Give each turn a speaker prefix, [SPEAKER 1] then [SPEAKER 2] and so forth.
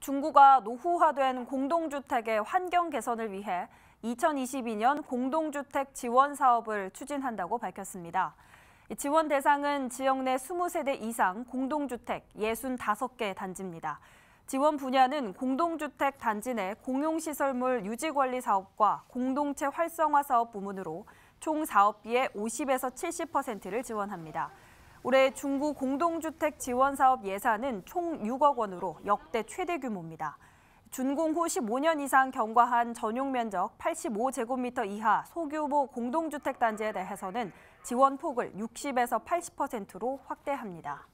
[SPEAKER 1] 중구가 노후화된 공동주택의 환경 개선을 위해 2022년 공동주택 지원 사업을 추진한다고 밝혔습니다. 지원 대상은 지역 내 20세대 이상 공동주택 65개 단지입니다. 지원 분야는 공동주택 단지 내 공용시설물 유지관리 사업과 공동체 활성화 사업 부문으로 총 사업비의 50에서 70%를 지원합니다. 올해 중구 공동주택 지원 사업 예산은 총 6억 원으로 역대 최대 규모입니다. 준공 후 15년 이상 경과한 전용 면적 85제곱미터 이하 소규모 공동주택 단지에 대해서는 지원 폭을 60에서 80%로 확대합니다.